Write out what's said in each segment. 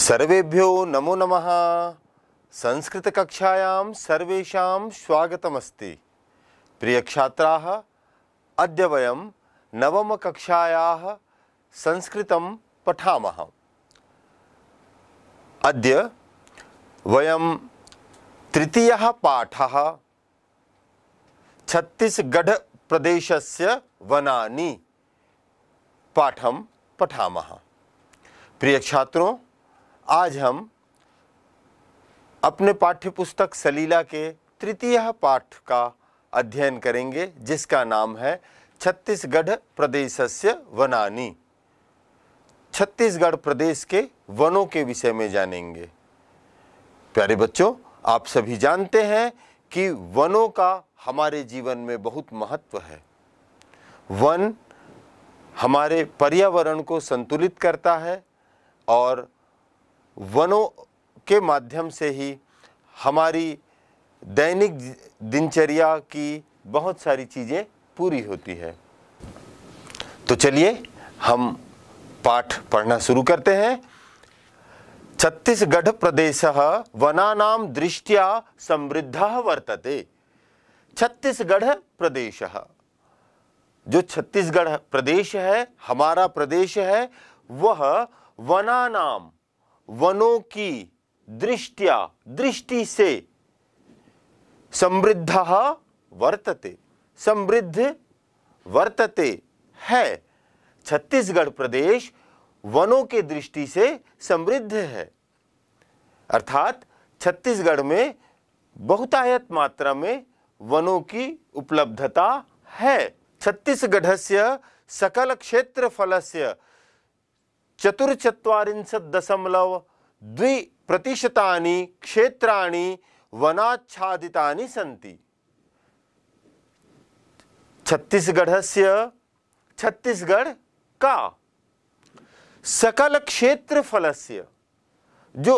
सर्वेभ्यो नमो नमः संस्कृत कक्षायां सर्वेषां स्वागतमस्ति प्रिय छात्राः अद्य वयं नवम कक्षायाः संस्कृतं पठामः अद्य वयं तृतीयः पाठः छत्तीसगढ़ प्रदेशस्य वनानि पाठं पठामः प्रिय छात्रों आज हम अपने पाठ्य पुस्तक सलीला के तृतीय पाठ का अध्ययन करेंगे जिसका नाम है छत्तीसगढ़ प्रदेश से वनानी छत्तीसगढ़ प्रदेश के वनों के विषय में जानेंगे प्यारे बच्चों आप सभी जानते हैं कि वनों का हमारे जीवन में बहुत महत्व है वन हमारे पर्यावरण को संतुलित करता है और वनों के माध्यम से ही हमारी दैनिक दिनचर्या की बहुत सारी चीज़ें पूरी होती है तो चलिए हम पाठ पढ़ना शुरू करते हैं छत्तीसगढ़ प्रदेश वना दृष्टिया समृद्ध वर्तते छत्तीसगढ़ प्रदेश जो छत्तीसगढ़ प्रदेश है हमारा प्रदेश है वह वना नाम वनों की दृष्टिया दृष्टि से समृद्ध वर्तते समृद्ध वर्तते है छत्तीसगढ़ प्रदेश वनों के दृष्टि से समृद्ध है अर्थात छत्तीसगढ़ में बहुतायत मात्रा में वनों की उपलब्धता है छत्तीसगढ़ से सकल क्षेत्रफल से चतुर्चत्वारिंशत् दशमलव द्वि प्रतिशतानि क्षेत्राणि वनाच्छादितानि सन्ति छत्तीसगढ़स्य छत्तीसगढ़ का सकल क्षेत्रफलस्य जो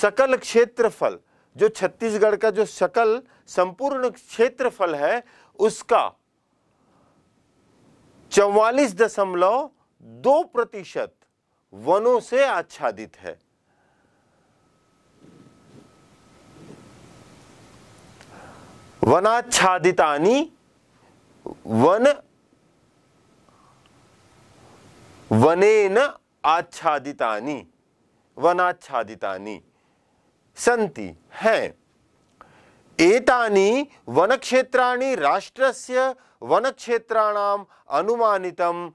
सकल क्षेत्रफल जो छत्तीसगढ़ का जो सकल संपूर्ण क्षेत्रफल है उसका चौवालीस दशमलव दो प्रतिशत वनों से आच्छादित है वनाच्छादितानी वन वनेन आच्छादितानी वनाच्छादितानी संति हैं एतानि वनक्षेत्राणि राष्ट्रस्य वनक्षेत्राणाम् अनुमानितं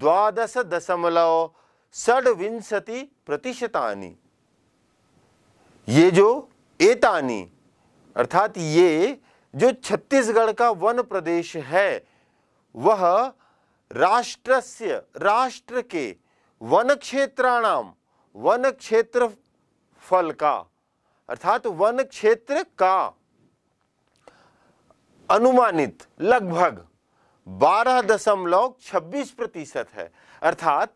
द्वादश दशमलव षडविंशति प्रतिशतानी ये जो एतानी अर्थात ये जो छत्तीसगढ़ का वन प्रदेश है वह राष्ट्रस्य राष्ट्र के वन क्षेत्राणाम वन क्षेत्र फल का अर्थात वन क्षेत्र का अनुमानित लगभग बारह दशमलव छब्बीस प्रतिशत है अर्थात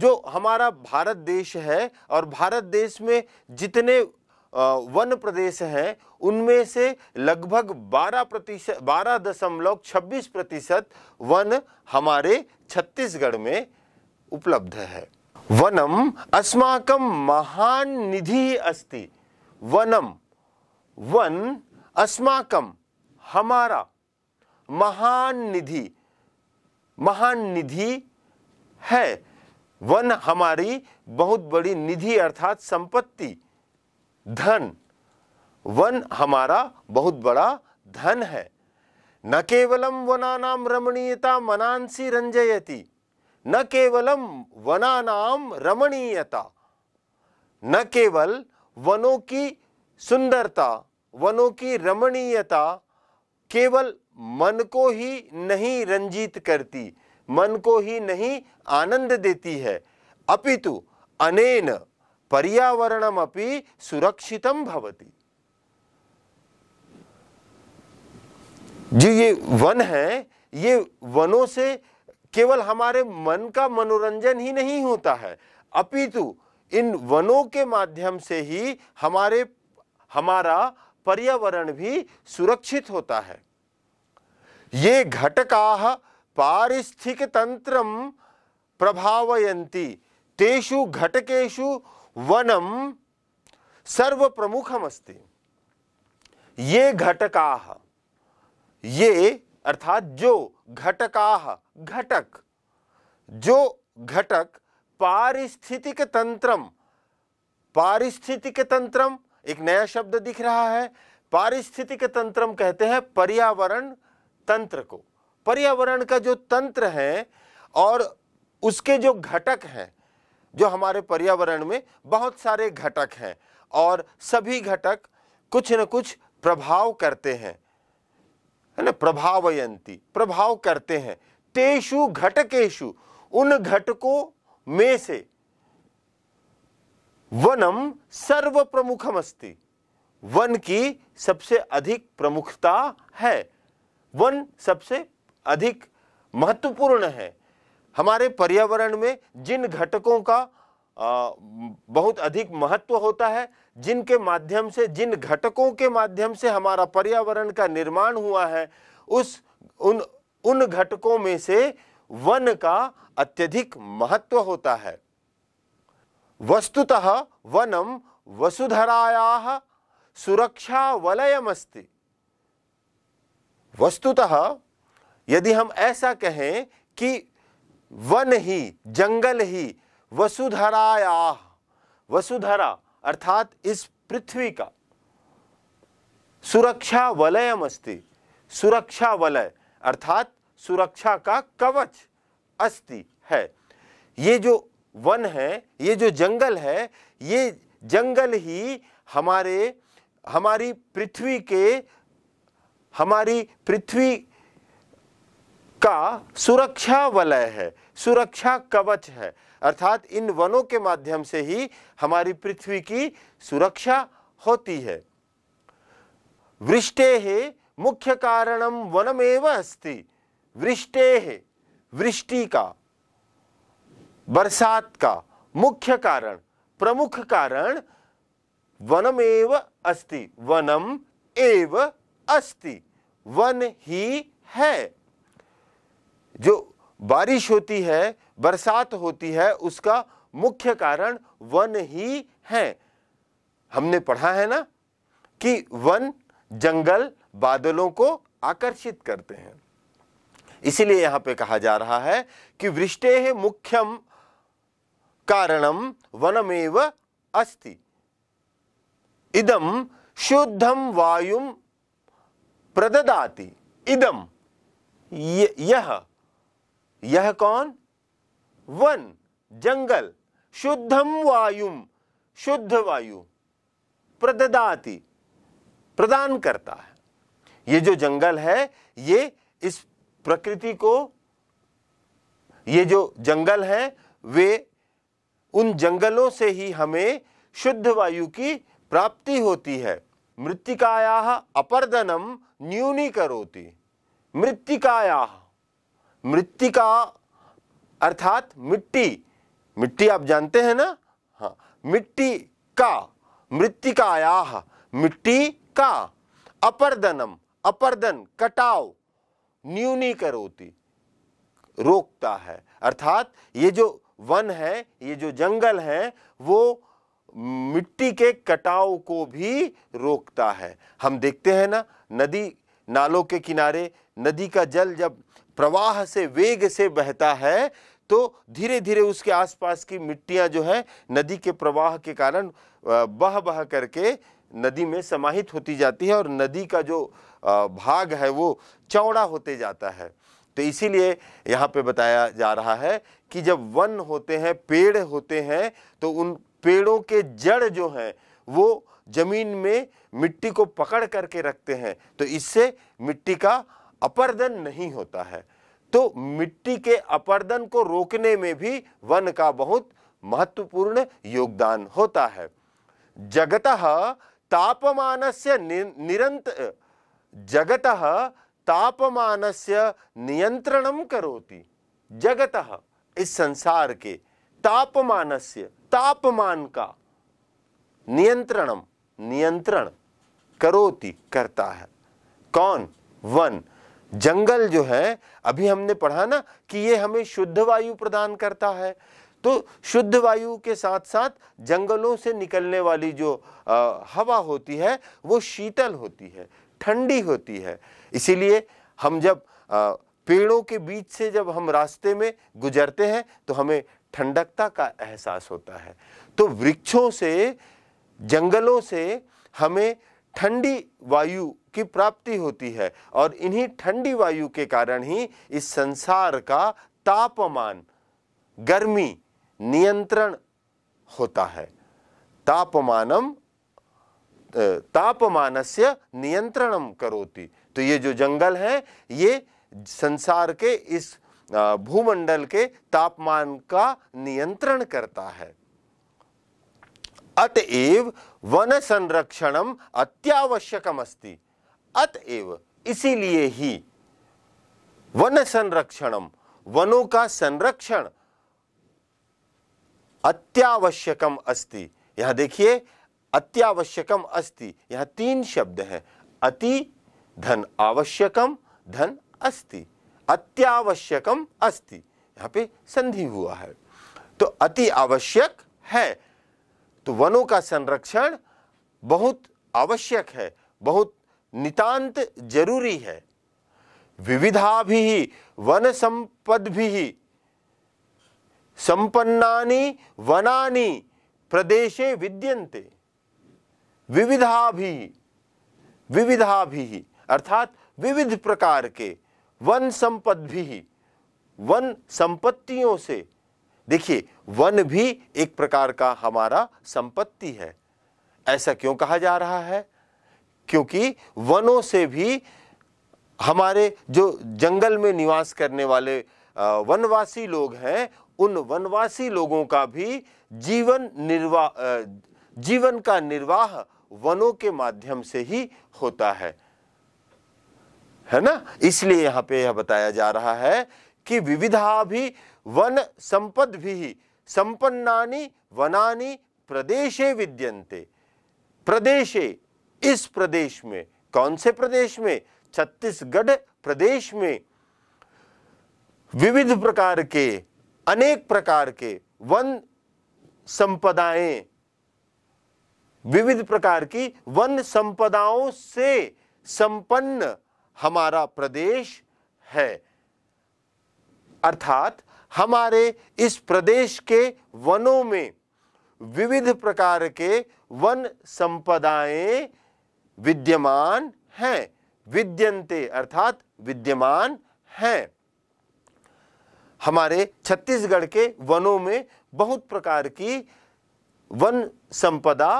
जो हमारा भारत देश है और भारत देश में जितने वन प्रदेश हैं उनमें से लगभग 12 प्रतिशत बारह दशमलव छब्बीस प्रतिशत वन हमारे छत्तीसगढ़ में उपलब्ध है वनम अस्माकम महान निधि अस्ति वनम वन अस्माकम हमारा महान निधि महान निधि है वन हमारी बहुत बड़ी निधि अर्थात संपत्ति धन वन हमारा बहुत बड़ा धन है न केवलम वनानाम रमणीयता मनांसी रंजयती न केवलम वनानाम रमणीयता न केवल वनों की सुंदरता वनों की रमणीयता केवल मन को ही नहीं रंजित करती मन को ही नहीं आनंद देती है अपितु अनेन अपनी सुरक्षितम भवती जो ये वन है ये वनों से केवल हमारे मन का मनोरंजन ही नहीं होता है अपितु इन वनों के माध्यम से ही हमारे हमारा पर्यावरण भी सुरक्षित होता है ये घटका पारिस्थिक तंत्र प्रभावयन्ति तेषु घटकेषु वनं सर्वप्रमुखमस्ति ये घटका ये अर्थात जो घटका घटक जो घटक पारिस्थितिक तंत्रम पारिस्थितिक तंत्रम एक नया शब्द दिख रहा है पारिस्थितिक तंत्रम कहते हैं पर्यावरण तंत्र को पर्यावरण का जो तंत्र है और उसके जो घटक हैं जो हमारे पर्यावरण में बहुत सारे घटक हैं और सभी घटक कुछ न कुछ प्रभाव करते हैं है ना प्रभावयंती प्रभाव करते हैं तेषु घटकेशु उन घटकों में से वनम सर्व प्रमुखम अस्ति वन की सबसे अधिक प्रमुखता है वन सबसे अधिक महत्वपूर्ण है हमारे पर्यावरण में जिन घटकों का बहुत अधिक महत्व होता है जिनके माध्यम से जिन घटकों के माध्यम से हमारा पर्यावरण का निर्माण हुआ है उस उन उन घटकों में से वन का अत्यधिक महत्व होता है वस्तुतः वनम वसुधराया सुरक्षा वलयमस्ति वस्तुतः यदि हम ऐसा कहें कि वन ही जंगल ही वसुधराया वसुधरा अर्थात इस पृथ्वी का सुरक्षा वलयम अस्ति सुरक्षा वलय अर्थात सुरक्षा का कवच अस्ति है ये जो वन है ये जो जंगल है ये जंगल ही हमारे हमारी पृथ्वी के हमारी पृथ्वी का सुरक्षा वलय है सुरक्षा कवच है अर्थात इन वनों के माध्यम से ही हमारी पृथ्वी की सुरक्षा होती है वृष्टे मुख्य कारणम वनमेव अस्ति वृष्टे वृष्टि का बरसात का मुख्य कारण प्रमुख कारण वनमेव अस्ति वनम एव अस्ति वन ही है जो बारिश होती है बरसात होती है उसका मुख्य कारण वन ही है हमने पढ़ा है ना कि वन जंगल बादलों को आकर्षित करते हैं इसीलिए यहां पे कहा जा रहा है कि वृष्टे मुख्यम कारणम वनमेव अस्ति इदम शुद्धम वायुम प्रददाति इदम यह यह कौन वन जंगल शुद्धम वायुम शुद्ध वायु प्रददाति प्रदान करता है ये जो जंगल है ये इस प्रकृति को ये जो जंगल है वे उन जंगलों से ही हमें शुद्ध वायु की प्राप्ति होती है मृत्तिकाया अपरदनम न्यूनी करोती मृत्तिकाया मृतिका अर्थात मिट्टी मिट्टी आप जानते हैं ना हाँ मिट्टी का मृतिकाया मिट्टी का अपरदनम अपरदन कटाव न्यूनी करोती रोकता है अर्थात ये जो वन है ये जो जंगल है वो मिट्टी के कटाव को भी रोकता है हम देखते हैं ना नदी नालों के किनारे नदी का जल जब प्रवाह से वेग से बहता है तो धीरे धीरे उसके आसपास की मिट्टियां जो है नदी के प्रवाह के कारण बह बह करके नदी में समाहित होती जाती है और नदी का जो भाग है वो चौड़ा होते जाता है तो इसीलिए यहाँ पे बताया जा रहा है कि जब वन होते हैं पेड़ होते हैं तो उन पेड़ों के जड़ जो हैं वो ज़मीन में मिट्टी को पकड़ करके रखते हैं तो इससे मिट्टी का अपरदन नहीं होता है तो मिट्टी के अपरदन को रोकने में भी वन का बहुत महत्वपूर्ण योगदान होता है जगत तापमान से निरंत जगत तापमान से नियंत्रण करोती जगत इस संसार के तापमान से तापमान का नियंत्रणम नियंत्रण करोती करता है कौन वन जंगल जो है अभी हमने पढ़ा ना कि ये हमें शुद्ध वायु प्रदान करता है तो शुद्ध वायु के साथ साथ जंगलों से निकलने वाली जो आ, हवा होती है वो शीतल होती है ठंडी होती है इसीलिए हम जब आ, पेड़ों के बीच से जब हम रास्ते में गुजरते हैं तो हमें ठंडकता का एहसास होता है तो वृक्षों से जंगलों से हमें ठंडी वायु की प्राप्ति होती है और इन्हीं ठंडी वायु के कारण ही इस संसार का तापमान गर्मी नियंत्रण होता है तापमानम से नियंत्रणम करोति तो ये जो जंगल है ये संसार के इस भूमंडल के तापमान का नियंत्रण करता है अतएव वन संरक्षणम अत्यावश्यकम अस्ती अतएव इसीलिए ही वन संरक्षणम वनों का संरक्षण अत्यावश्यकम अस्ति यहां देखिए अत्यावश्यकम अस्ति यहां तीन शब्द हैं अति धन आवश्यकम धन अस्ति अत्यावश्यकम अस्ति यहां पे संधि हुआ है तो अति आवश्यक है तो वनों का संरक्षण बहुत आवश्यक है बहुत नितांत जरूरी है विविधा भी वन संपद भी संपन्ना वना प्रदेशे विद्यन्ते विविधा भी विविधा भी अर्थात विविध प्रकार के वन संपद भी वन संपत्तियों से देखिए वन भी एक प्रकार का हमारा संपत्ति है ऐसा क्यों कहा जा रहा है क्योंकि वनों से भी हमारे जो जंगल में निवास करने वाले वनवासी लोग हैं उन वनवासी लोगों का भी जीवन निर्वाह जीवन का निर्वाह वनों के माध्यम से ही होता है है ना इसलिए यहाँ पे यह बताया जा रहा है कि विविधा भी वन संपद भी संपन्नानी वनानी प्रदेशे विद्यन्ते प्रदेशे इस प्रदेश में कौन से प्रदेश में छत्तीसगढ़ प्रदेश में विविध प्रकार के अनेक प्रकार के वन संपदाएं विविध प्रकार की वन संपदाओं से संपन्न हमारा प्रदेश है अर्थात हमारे इस प्रदेश के वनों में विविध प्रकार के वन संपदाएं विद्यमान हैं विद्यन्ते अर्थात विद्यमान हैं हमारे छत्तीसगढ़ के वनों में बहुत प्रकार की वन संपदा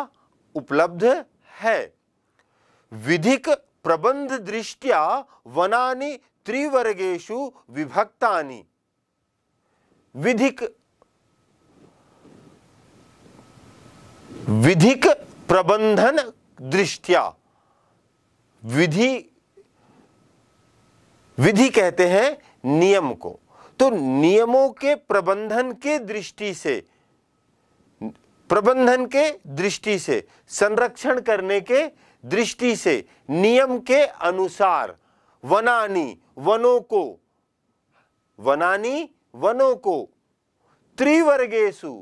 उपलब्ध है विधिक प्रबंध दृष्टिया वनानी त्रिवर्गेशु विभक्तानि विधिक विधिक प्रबंधन दृष्टिया विधि विधि कहते हैं नियम को तो नियमों के प्रबंधन के दृष्टि से प्रबंधन के दृष्टि से संरक्षण करने के दृष्टि से नियम के अनुसार वनानी वनों को वनानी वनों को त्रिवर्गेशु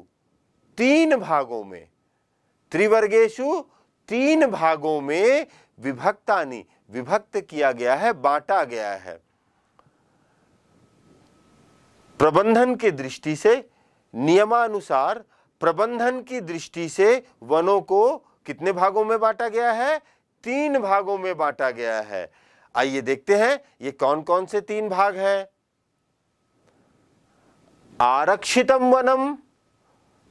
तीन भागों में त्रिवर्गेशु तीन भागों में विभक्तानी विभक्त किया गया है बांटा गया है प्रबंधन की दृष्टि से नियमानुसार प्रबंधन की दृष्टि से वनों को कितने भागों में बांटा गया है तीन भागों में बांटा गया है आइए देखते हैं ये कौन कौन से तीन भाग हैं आरक्षितम वनम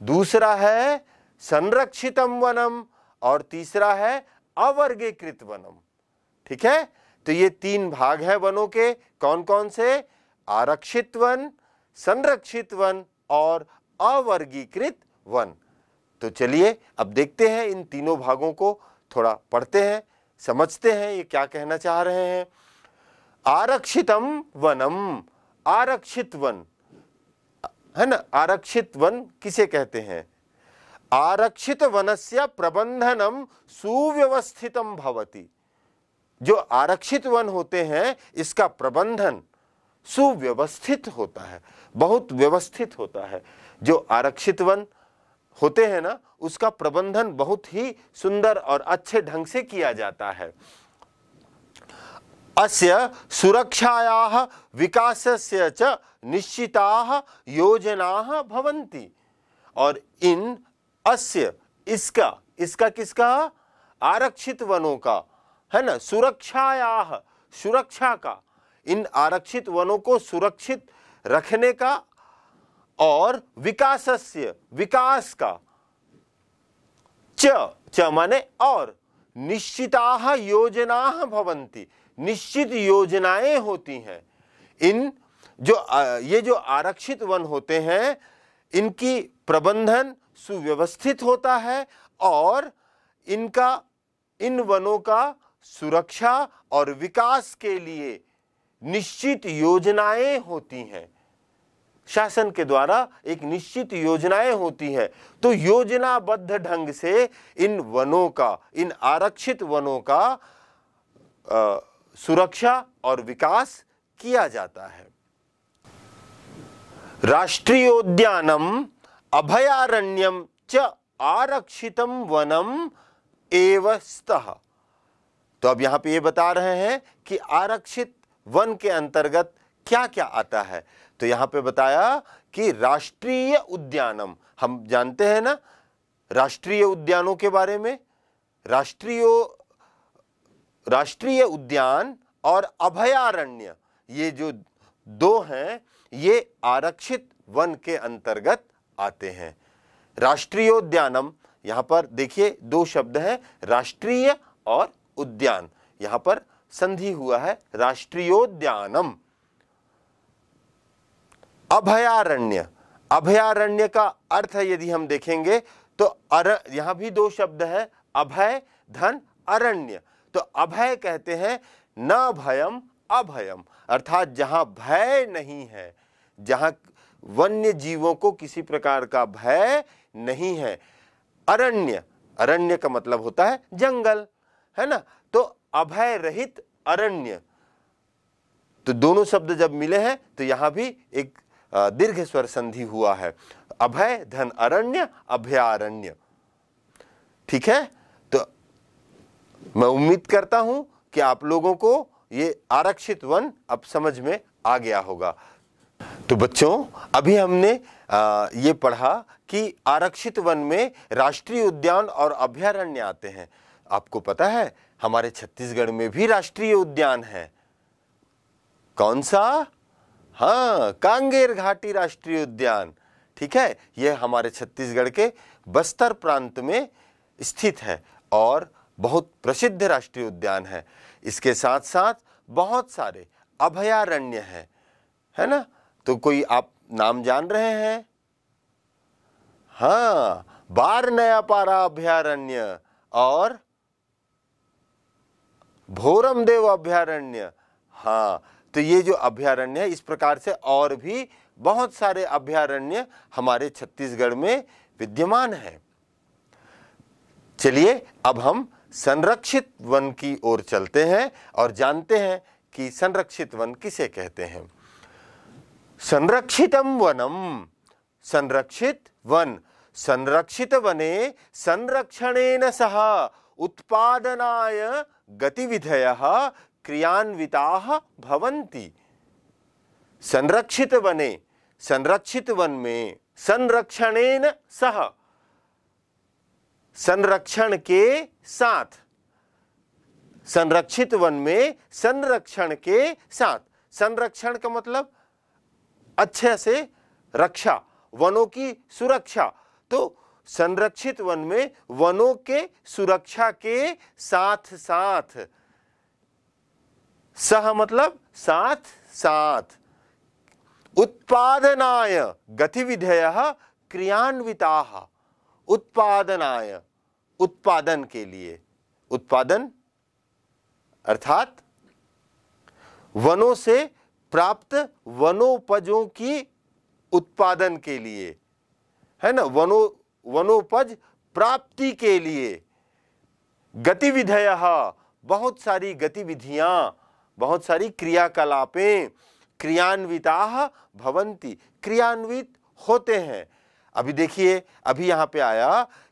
दूसरा है संरक्षितम वनम और तीसरा है अवर्गीकृत वनम ठीक है तो ये तीन भाग है वनों के कौन कौन से आरक्षित वन संरक्षित वन और अवर्गीकृत वन तो चलिए अब देखते हैं इन तीनों भागों को थोड़ा पढ़ते हैं समझते हैं ये क्या कहना चाह रहे हैं आरक्षितम वनम आरक्षित वन है ना आरक्षित वन किसे कहते हैं आरक्षित वनस्य प्रबंधनम सुव्यवस्थितम भवती जो आरक्षित वन होते हैं इसका प्रबंधन सुव्यवस्थित होता है बहुत व्यवस्थित होता है जो आरक्षित वन होते हैं ना उसका प्रबंधन बहुत ही सुंदर और अच्छे ढंग से किया जाता है अस्य सुरक्षाया से च निश्चिता योजना भवंती और इन अस्य इसका इसका किसका आरक्षित वनों का है ना सुरक्षाया सुरक्षा का इन आरक्षित वनों को सुरक्षित रखने का और विकासस्य विकास का च च माने और निश्चिता योजना भवंती निश्चित योजनाएं होती हैं इन जो ये जो आरक्षित वन होते हैं इनकी प्रबंधन सुव्यवस्थित होता है और इनका इन वनों का सुरक्षा और विकास के लिए निश्चित योजनाएं होती हैं शासन के द्वारा एक निश्चित योजनाएं होती हैं तो योजनाबद्ध ढंग से इन वनों का इन आरक्षित वनों का आ, सुरक्षा और विकास किया जाता है राष्ट्रीय उद्यानम अभयारण्यम च आरक्षित वनम एव स्तः तो अब यहाँ पे ये बता रहे हैं कि आरक्षित वन के अंतर्गत क्या क्या आता है तो यहां पे बताया कि राष्ट्रीय उद्यानम हम जानते हैं ना राष्ट्रीय उद्यानों के बारे में राष्ट्रीय राष्ट्रीय उद्यान और अभयारण्य ये जो दो हैं ये आरक्षित वन के अंतर्गत आते हैं राष्ट्रीय उद्यानम यहां पर देखिए दो शब्द हैं राष्ट्रीय और उद्यान यहां पर संधि हुआ है राष्ट्रीयोद्यानम अभयारण्य अभयारण्य का अर्थ यदि हम देखेंगे तो अर यहां भी दो शब्द हैं अभय धन अरण्य तो अभय कहते हैं न भयम अभयम अर्थात जहां भय नहीं है जहां वन्य जीवों को किसी प्रकार का भय नहीं है अरण्य अरण्य का मतलब होता है जंगल है ना तो अभय रहित अरण्य तो दोनों शब्द जब मिले हैं तो यहां भी एक दीर्घ स्वर संधि हुआ है अभय धन अरण्य अभयारण्य ठीक है तो मैं उम्मीद करता हूं कि आप लोगों को ये आरक्षित वन अब समझ में आ गया होगा तो बच्चों अभी हमने आ, ये पढ़ा कि आरक्षित वन में राष्ट्रीय उद्यान और अभ्यारण्य आते हैं आपको पता है हमारे छत्तीसगढ़ में भी राष्ट्रीय उद्यान है कौन सा हाँ कांगेर घाटी राष्ट्रीय उद्यान ठीक है यह हमारे छत्तीसगढ़ के बस्तर प्रांत में स्थित है और बहुत प्रसिद्ध राष्ट्रीय उद्यान है इसके साथ साथ बहुत सारे अभयारण्य हैं है ना तो कोई आप नाम जान रहे हैं हाँ बार नया पारा अभ्यारण्य और भोरम देव अभ्यारण्य हाँ तो ये जो अभ्यारण्य है इस प्रकार से और भी बहुत सारे अभ्यारण्य हमारे छत्तीसगढ़ में विद्यमान है चलिए अब हम संरक्षित वन की ओर चलते हैं और जानते हैं कि संरक्षित वन किसे कहते हैं संरक्षितम वनम संरक्षित वन संरक्षित वने संरक्षण सह उत्पादनाय गतिविधय क्रियान्विता संरक्षित वने संरक्षित वन में संरक्षण सह संरक्षण के साथ संरक्षित वन में संरक्षण के साथ संरक्षण का मतलब अच्छे से रक्षा वनों की सुरक्षा तो संरक्षित वन में वनों के सुरक्षा के साथ साथ सह मतलब साथ साथ उत्पादनाय गतिविधय क्रियान्विता उत्पादनाय उत्पादन के लिए उत्पादन अर्थात वनों से प्राप्त वनोपजों की उत्पादन के लिए है ना वनो वनोपज प्राप्ति के लिए गतिविधय बहुत सारी गतिविधियां बहुत सारी क्रियाकलापें क्रियान्विता भवंती क्रियान्वित होते हैं अभी देखिए अभी यहां पे आया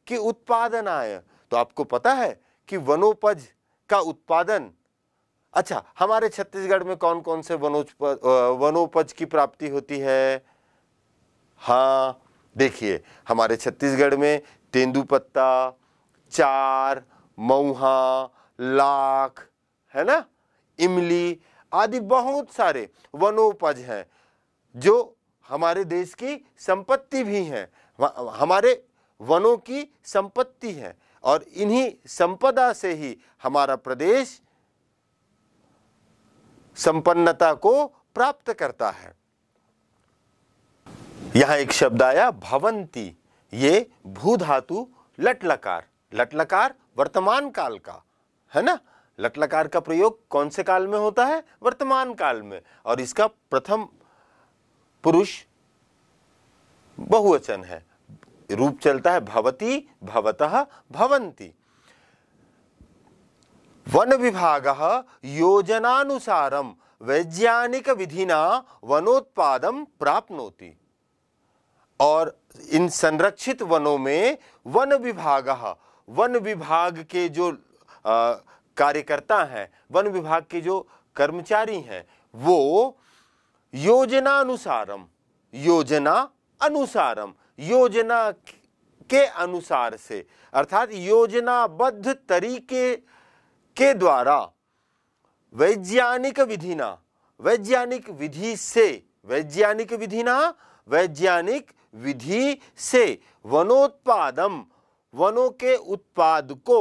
कि उत्पादन आय तो आपको पता है कि वनोपज का उत्पादन अच्छा हमारे छत्तीसगढ़ में कौन कौन से वनोज वनोपज की प्राप्ति होती है हाँ देखिए हमारे छत्तीसगढ़ में तेंदुपत्ता चार मऊहा लाख है ना इमली आदि बहुत सारे वनोपज हैं जो हमारे देश की संपत्ति भी हैं हमारे वनों की संपत्ति है और इन्हीं संपदा से ही हमारा प्रदेश संपन्नता को प्राप्त करता है यहां एक शब्द आया भवंती ये भू धातु लटलकार लटलकार वर्तमान काल का है ना लटलकार का प्रयोग कौन से काल में होता है वर्तमान काल में और इसका प्रथम पुरुष बहुवचन है रूप चलता है भवती भवतः भवंती वन विभाग योजना वैज्ञानिक विधिना वनोत्पादम प्राप्त और इन संरक्षित वनों में वन विभाग वन विभाग के जो कार्यकर्ता हैं वन विभाग के जो कर्मचारी हैं वो योजना अनुसारम योजना अनुसारम योजना के अनुसार से अर्थात योजनाबद्ध तरीके के द्वारा वैज्ञानिक विधिना वैज्ञानिक विधि से वैज्ञानिक विधि ना वैज्ञानिक विधि से वनोत्पादम वनों के उत्पाद को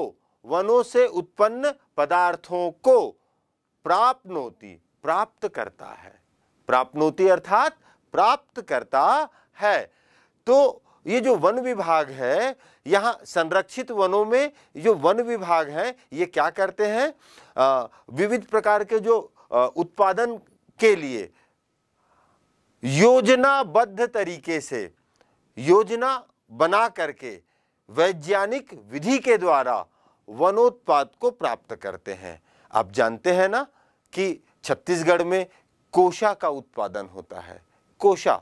वनों से उत्पन्न पदार्थों को प्राप्नोति प्राप्त करता है प्राप्नोति अर्थात प्राप्त करता है तो ये जो वन विभाग है यहाँ संरक्षित वनों में जो वन विभाग है ये क्या करते हैं विविध प्रकार के जो उत्पादन के लिए योजनाबद्ध तरीके से योजना बना करके वैज्ञानिक विधि के द्वारा वनोत्पाद को प्राप्त करते हैं आप जानते हैं ना कि छत्तीसगढ़ में कोशा का उत्पादन होता है कोशा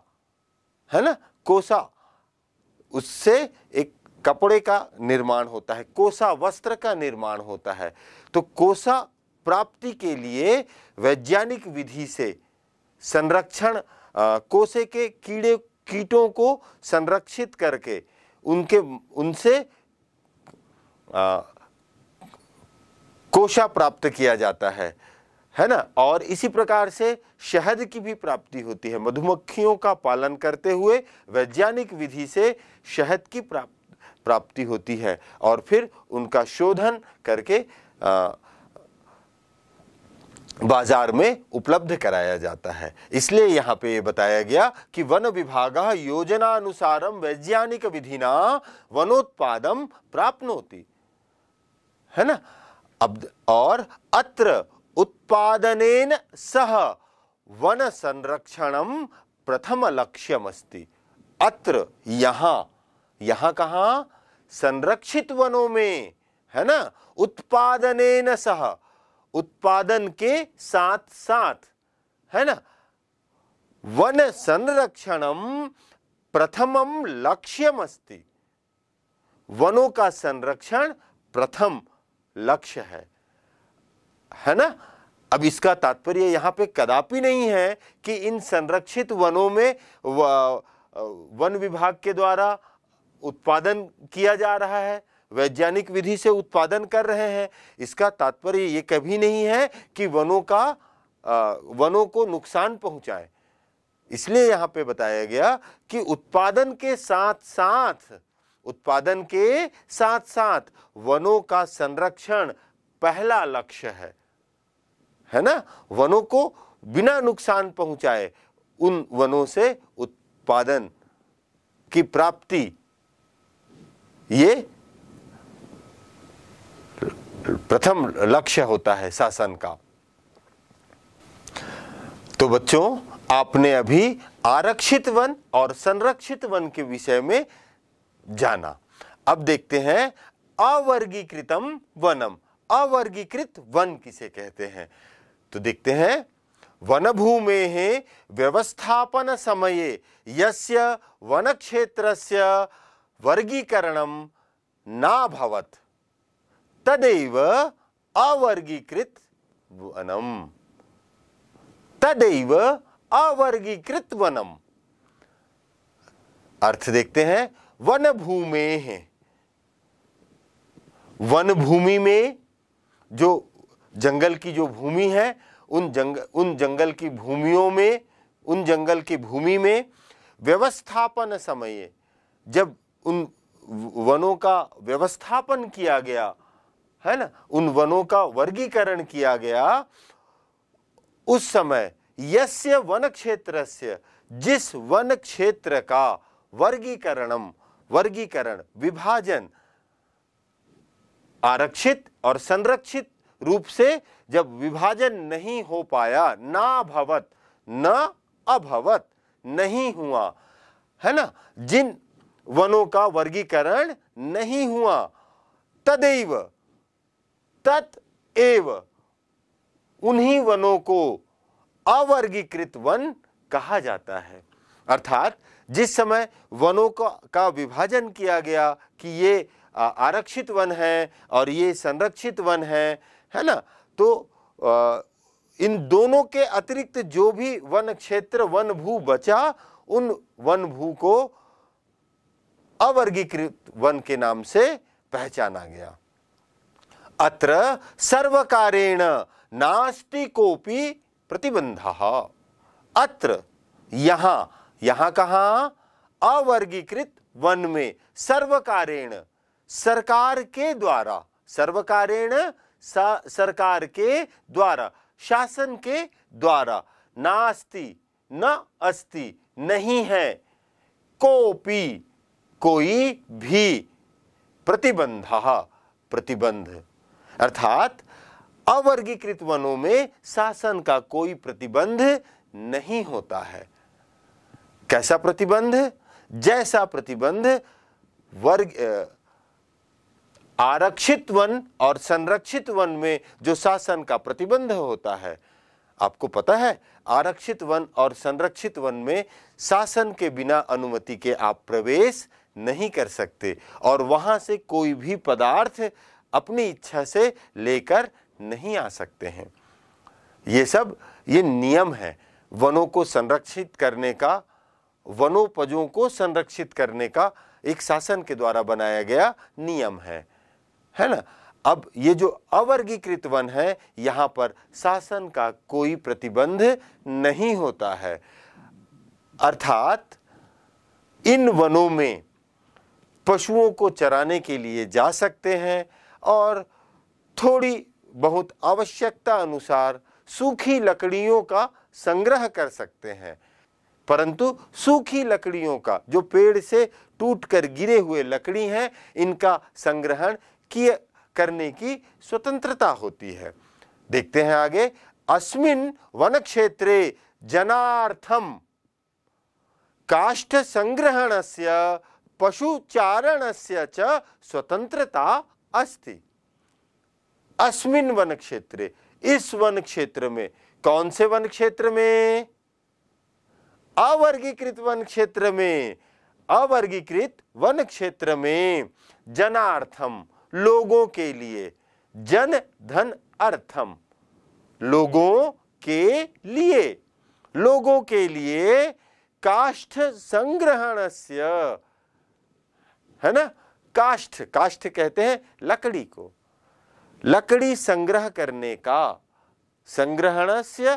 है ना कोशा उससे एक कपड़े का निर्माण होता है कोसा वस्त्र का निर्माण होता है तो कोसा प्राप्ति के लिए वैज्ञानिक विधि से संरक्षण कोसे के कीड़े कीटों को संरक्षित करके उनके उनसे आ, कोशा प्राप्त किया जाता है है ना और इसी प्रकार से शहद की भी प्राप्ति होती है मधुमक्खियों का पालन करते हुए वैज्ञानिक विधि से शहद की प्राप्त प्राप्ति होती है और फिर उनका शोधन करके आ, बाजार में उपलब्ध कराया जाता है इसलिए यहाँ पे बताया गया कि वन विभाग योजना अनुसारम वैज्ञानिक विधिना वनोत्पादम होती है ना अब और अत्र उत्पादन सह वन संरक्षणम प्रथम लक्ष्यमस्ति अत्र यहाँ यहां कहा संरक्षित वनों में है ना उत्पादन न सह उत्पादन के साथ साथ है ना वन संरक्षण प्रथम लक्ष्यम अस्ति वनों का संरक्षण प्रथम लक्ष्य है है ना अब इसका तात्पर्य यहां पे कदापि नहीं है कि इन संरक्षित वनों में वन विभाग के द्वारा उत्पादन किया जा रहा है वैज्ञानिक विधि से उत्पादन कर रहे हैं इसका तात्पर्य ये कभी नहीं है कि वनों का वनों को नुकसान पहुंचाए इसलिए यहाँ पे बताया गया कि उत्पादन के साथ साथ उत्पादन के साथ साथ वनों का संरक्षण पहला लक्ष्य है है ना वनों को बिना नुकसान पहुंचाए उन वनों से उत्पादन की प्राप्ति ये प्रथम लक्ष्य होता है शासन का तो बच्चों आपने अभी आरक्षित वन और संरक्षित वन के विषय में जाना अब देखते हैं अवर्गीकृतम वनम अवर्गीकृत वन किसे कहते हैं तो देखते हैं वन भूमे व्यवस्थापन समये यस्य वन क्षेत्र वर्गीकरण ना भवत तदेव अवर्गीकृत वनम तदेव अवर्गीकृत वनम अर्थ देखते हैं वन भूमे है वन भूमि में जो जंगल की जो भूमि है उन जंग उन जंगल की भूमियों में उन जंगल की भूमि में व्यवस्थापन समय जब उन वनों का व्यवस्थापन किया गया है ना उन वनों का वर्गीकरण किया गया उस समय यस्य वन क्षेत्र जिस वन क्षेत्र का वर्गीकरणम वर्गीकरण विभाजन आरक्षित और संरक्षित रूप से जब विभाजन नहीं हो पाया ना भवत न अभवत नहीं हुआ है ना जिन वनों का वर्गीकरण नहीं हुआ तदैव एव उन्हीं वनों को अवर्गीकृत वन कहा जाता है अर्थात जिस समय वनों का, का विभाजन किया गया कि ये आरक्षित वन है और ये संरक्षित वन है है ना तो आ, इन दोनों के अतिरिक्त जो भी वन क्षेत्र वन भू बचा उन वन भू को अवर्गीकृत वन के नाम से पहचाना गया अत्र सर्वकारेण नास्ति कोपी प्रतिबंध अत्र यहां यहां कहा अवर्गीकृत वन में सर्वकारेण सरकार के द्वारा सर्वकारेण सरकार के द्वारा शासन के द्वारा नास्ति न अस्ति नहीं है कोपी कोई भी प्रतिबंध प्रतिबंध अर्थात अवर्गीकृत वनों में शासन का कोई प्रतिबंध नहीं होता है कैसा प्रतिबंध जैसा प्रतिबंध वर्ग आरक्षित वन और संरक्षित वन में जो शासन का प्रतिबंध होता है आपको पता है आरक्षित वन और संरक्षित वन में शासन के बिना अनुमति के आप प्रवेश नहीं कर सकते और वहाँ से कोई भी पदार्थ अपनी इच्छा से लेकर नहीं आ सकते हैं ये सब ये नियम है वनों को संरक्षित करने का वनोपजों को संरक्षित करने का एक शासन के द्वारा बनाया गया नियम है है ना अब ये जो अवर्गीकृत वन है यहाँ पर शासन का कोई प्रतिबंध नहीं होता है अर्थात इन वनों में पशुओं को चराने के लिए जा सकते हैं और थोड़ी बहुत आवश्यकता अनुसार सूखी लकड़ियों का संग्रह कर सकते हैं परंतु सूखी लकड़ियों का जो पेड़ से टूटकर गिरे हुए लकड़ी हैं इनका संग्रहण किए करने की स्वतंत्रता होती है देखते हैं आगे अस्मिन वन क्षेत्रे जनार्थम काष्ठ संग्रहण से पशुचारणस्य च स्वतंत्रता अस्ति अस्मिन वन क्षेत्र इस वन क्षेत्र में कौन से वन क्षेत्र में अवर्गीकृत वन क्षेत्र में अवर्गीकृत वन क्षेत्र में जनार्थम लोगों के लिए जन धन अर्थम लोगों के लिए लोगों के लिए काष्ठ संग्रहण से है ना काष्ठ काष्ठ कहते हैं लकड़ी को लकड़ी संग्रह करने का संग्रहण से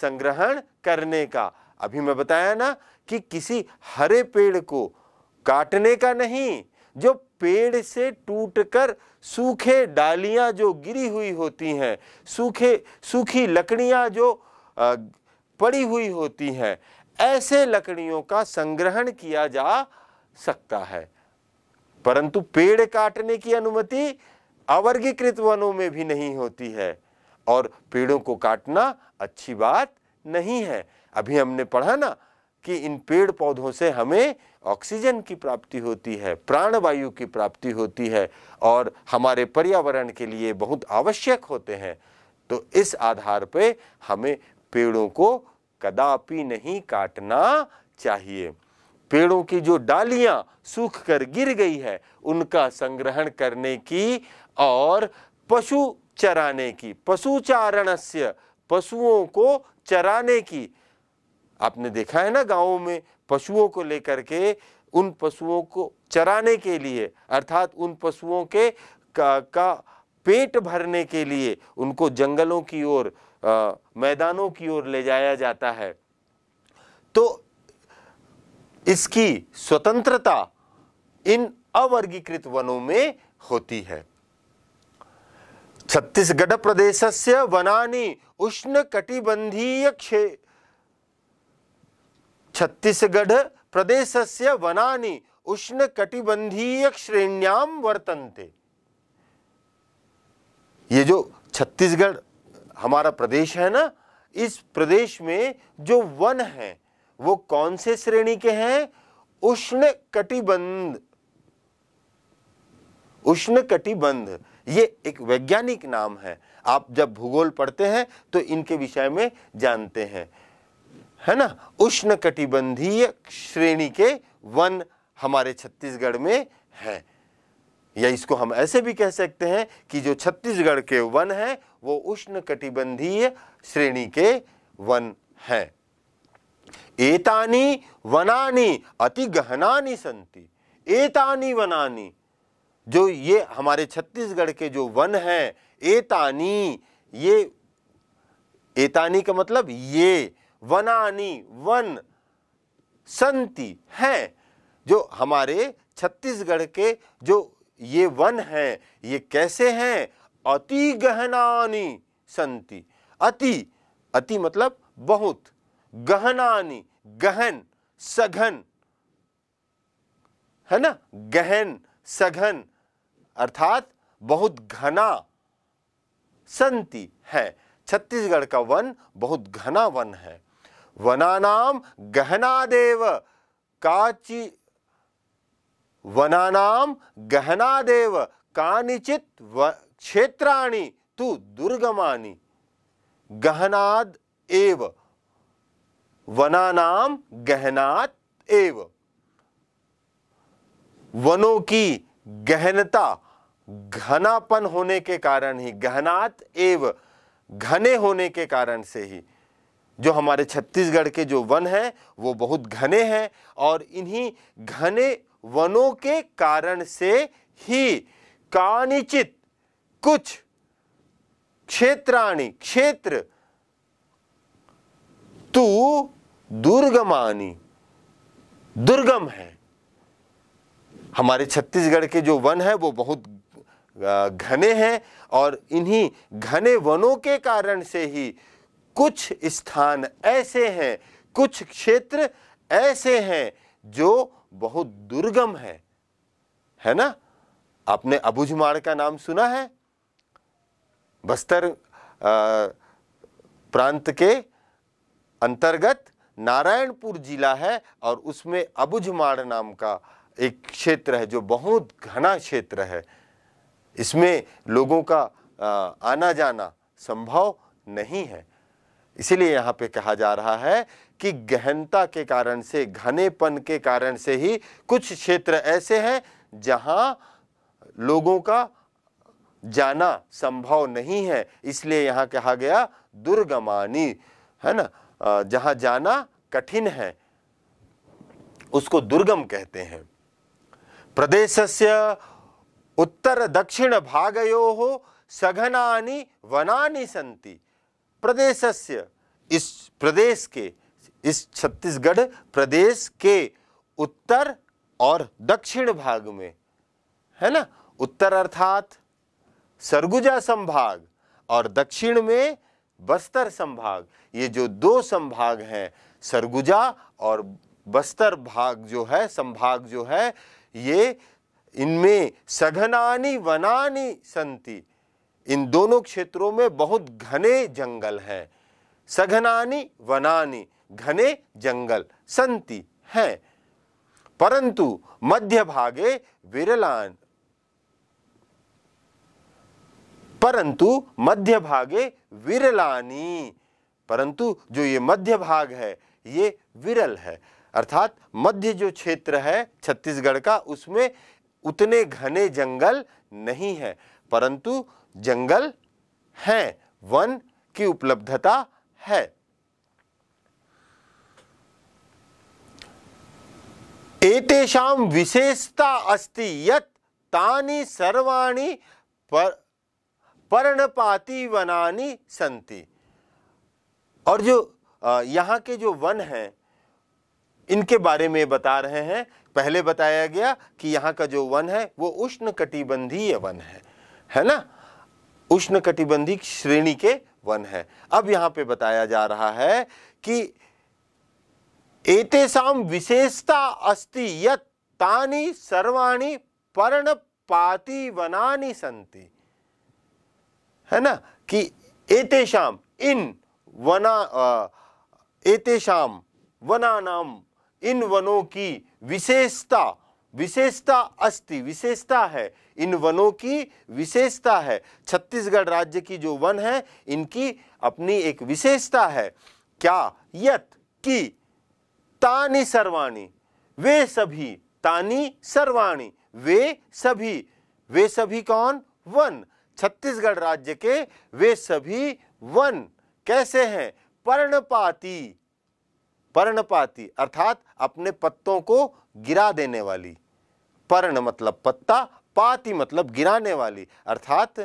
संग्रहण करने का अभी मैं बताया ना कि किसी हरे पेड़ को काटने का नहीं जो पेड़ से टूटकर सूखे डालियां जो गिरी हुई होती हैं सूखे सूखी लकड़ियां जो पड़ी हुई होती हैं ऐसे लकड़ियों का संग्रहण किया जा सकता है परंतु पेड़ काटने की अनुमति अवर्गीकृत वनों में भी नहीं होती है और पेड़ों को काटना अच्छी बात नहीं है अभी हमने पढ़ा ना कि इन पेड़ पौधों से हमें ऑक्सीजन की प्राप्ति होती है प्राणवायु की प्राप्ति होती है और हमारे पर्यावरण के लिए बहुत आवश्यक होते हैं तो इस आधार पे हमें पेड़ों को कदापि नहीं काटना चाहिए पेड़ों की जो डालियां सूख कर गिर गई है उनका संग्रहण करने की और पशु चराने की पशुचारणस्य पशुओं को चराने की आपने देखा है ना गांवों में पशुओं को लेकर के उन पशुओं को चराने के लिए अर्थात उन पशुओं के का, का पेट भरने के लिए उनको जंगलों की ओर मैदानों की ओर ले जाया जाता है तो इसकी स्वतंत्रता इन अवर्गीकृत वनों में होती है छत्तीसगढ़ प्रदेश से वनानि उष्णकटिबंधीय क्षे छत्तीसगढ़ प्रदेश से वनानी उष्ण कटिबंधीय श्रेण्याम वर्तन्ते ये जो छत्तीसगढ़ हमारा प्रदेश है ना इस प्रदेश में जो वन है वो कौन से श्रेणी के हैं उष्ण कटिबंध उष्ण कटिबंध ये एक वैज्ञानिक नाम है आप जब भूगोल पढ़ते हैं तो इनके विषय में जानते हैं है ना उष्ण कटिबंधीय श्रेणी के वन हमारे छत्तीसगढ़ में हैं या इसको हम ऐसे भी कह सकते हैं कि जो छत्तीसगढ़ के वन हैं वो उष्ण कटिबंधीय श्रेणी के वन हैं एतानी वनानी अति गहना संति एतानी वनानी जो ये हमारे छत्तीसगढ़ के जो वन हैं एतानी ये एतानी का मतलब ये वनानी वन संति हैं जो हमारे छत्तीसगढ़ के जो ये वन हैं ये कैसे हैं अति गहनानी संति अति अति मतलब बहुत गहनानी गहन सघन है ना गहन सघन अर्थात बहुत घना संति है छत्तीसगढ़ का वन बहुत घना वन है वनानाम देव काची वनानाम देव कानिचित क्षेत्राणी तू दुर्गमानी गहनाद एव वना नाम गहनात एव वनों की गहनता घनापन होने के कारण ही गहनात एव घने होने के कारण से ही जो हमारे छत्तीसगढ़ के जो वन हैं वो बहुत घने हैं और इन्हीं घने वनों के कारण से ही कानिचित कुछ क्षेत्राणी क्षेत्र तू दुर्गमानी दुर्गम है हमारे छत्तीसगढ़ के जो वन है वो बहुत घने हैं और इन्हीं घने वनों के कारण से ही कुछ स्थान ऐसे हैं कुछ क्षेत्र ऐसे हैं जो बहुत दुर्गम है है ना आपने अबुझमाड़ का नाम सुना है बस्तर प्रांत के अंतर्गत नारायणपुर जिला है और उसमें अबुझमाड़ नाम का एक क्षेत्र है जो बहुत घना क्षेत्र है इसमें लोगों का आना जाना संभव नहीं है इसीलिए यहाँ पे कहा जा रहा है कि गहनता के कारण से घनेपन के कारण से ही कुछ क्षेत्र ऐसे हैं जहाँ लोगों का जाना संभव नहीं है इसलिए यहाँ कहा गया दुर्गमानी है ना जहां जाना कठिन है उसको दुर्गम कहते हैं से उत्तर दक्षिण हो सघना वना संति प्रदेशस्य इस प्रदेश के इस छत्तीसगढ़ प्रदेश के उत्तर और दक्षिण भाग में है ना उत्तर अर्थात सरगुजा संभाग और दक्षिण में बस्तर संभाग ये जो दो संभाग हैं सरगुजा और बस्तर भाग जो है संभाग जो है ये इनमें सघनानी वनानी संति इन दोनों क्षेत्रों में बहुत घने जंगल हैं सघनानी वनानी घने जंगल संति हैं परंतु मध्य भागे विरलान परंतु मध्य भागे विरलानी परंतु जो ये मध्य भाग है ये विरल है अर्थात मध्य जो क्षेत्र है छत्तीसगढ़ का उसमें उतने घने जंगल नहीं है परंतु जंगल हैं वन की उपलब्धता है एतेषां विशेषता अस्ति यत तानी सर्वाणी पर पर्णपाती वनानी संति और जो यहाँ के जो वन हैं इनके बारे में बता रहे हैं पहले बताया गया कि यहाँ का जो वन है वो उष्ण कटिबंधीय वन है है ना उष्ण कटिबंधी श्रेणी के वन है अब यहाँ पे बताया जा रहा है कि एतेसाम विशेषता अस्ति यत तानी सर्वाणी पर्णपाती वनानी संती है ना कि एते शाम इन वना एते शाम वना नाम इन वनों की विशेषता विशेषता अस्ति विशेषता है इन वनों की विशेषता है छत्तीसगढ़ राज्य की जो वन है इनकी अपनी एक विशेषता है क्या यत की तानी सर्वाणी वे सभी तानी सर्वाणी वे सभी वे सभी कौन वन छत्तीसगढ़ राज्य के वे सभी वन कैसे हैं पर्णपाती पर्णपाती अर्थात अपने पत्तों को गिरा देने वाली पर्ण मतलब पत्ता पाती मतलब गिराने वाली अर्थात